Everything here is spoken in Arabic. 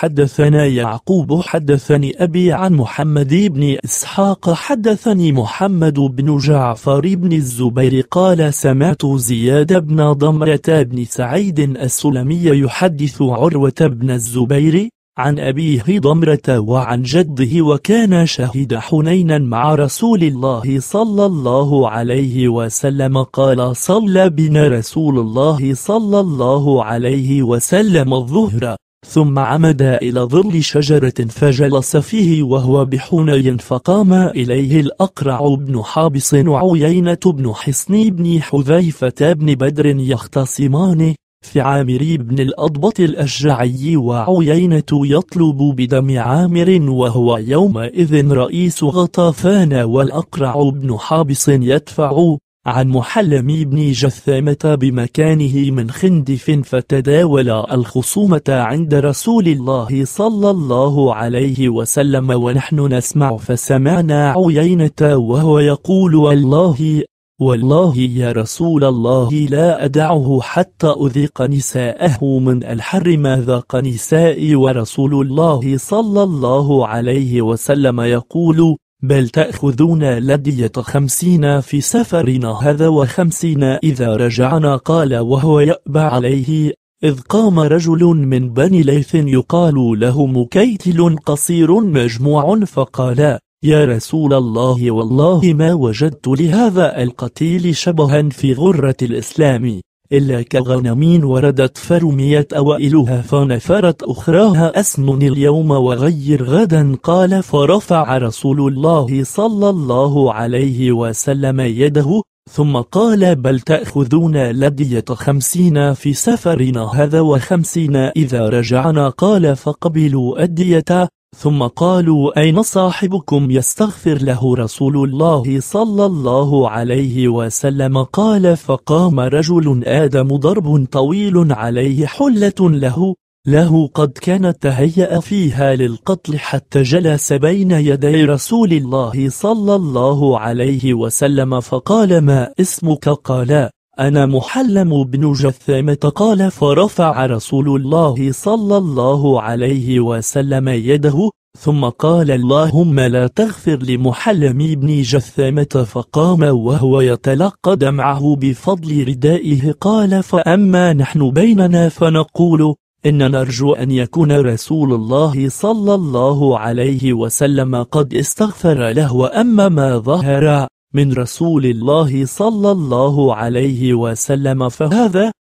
حدثنا يعقوب حدثني أبي عن محمد بن إسحاق حدثني محمد بن جعفر بن الزبير قال سمعت زياد بن ضمرة بن سعيد السلمي يحدث عروة بن الزبير عن أبيه ضمرة وعن جده وكان شهد حنينا مع رسول الله صلى الله عليه وسلم قال صلى بنا رسول الله صلى الله عليه وسلم الظهر ثم عمد إلى ظل شجرة فجلس فيه وهو بحني فقام إليه الأقرع بن حابس وعيينة بن حصن بن حذيفة بن بدر يختصمان في عامر بن الأضبط الأشجعي وعيينة يطلب بدم عامر وهو يومئذ رئيس غطافان والأقرع بن حابس يدفع عن محلم بن جثامة بمكانه من خندف فتداول الخصومة عند رسول الله صلى الله عليه وسلم ونحن نسمع فسمعنا عيينة وهو يقول والله والله يا رسول الله لا أدعه حتى أذيق نساءه من الحر ما ذاق نسائي ورسول الله صلى الله عليه وسلم يقول بل تأخذون لدية خمسين في سفرنا هذا وخمسين إذا رجعنا قال وهو يأبى عليه إذ قام رجل من بني ليث يقال له مكيتل قصير مجموع فقال يا رسول الله والله ما وجدت لهذا القتيل شبها في غرة الإسلام إلا كغنم وردت فرميت أوائلها فنفرت أخراها أسنن اليوم وغير غدا قال فرفع رسول الله صلى الله عليه وسلم يده ثم قال بل تأخذون لدية خمسين في سفرنا هذا وخمسين إذا رجعنا قال فقبلوا الدية ثم قالوا أين صاحبكم يستغفر له رسول الله صلى الله عليه وسلم قال فقام رجل آدم ضرب طويل عليه حلة له له قد كانت تهيأ فيها للقتل حتى جلس بين يدي رسول الله صلى الله عليه وسلم فقال ما اسمك قال أنا محلم بن جثامة قال فرفع رسول الله صلى الله عليه وسلم يده ثم قال اللهم لا تغفر لمحلم بن جثامة فقام وهو يتلقى دمعه بفضل ردائه قال فأما نحن بيننا فنقول إن نرجو أن يكون رسول الله صلى الله عليه وسلم قد استغفر له وأما ما ظهر من رسول الله صلى الله عليه وسلم فهذا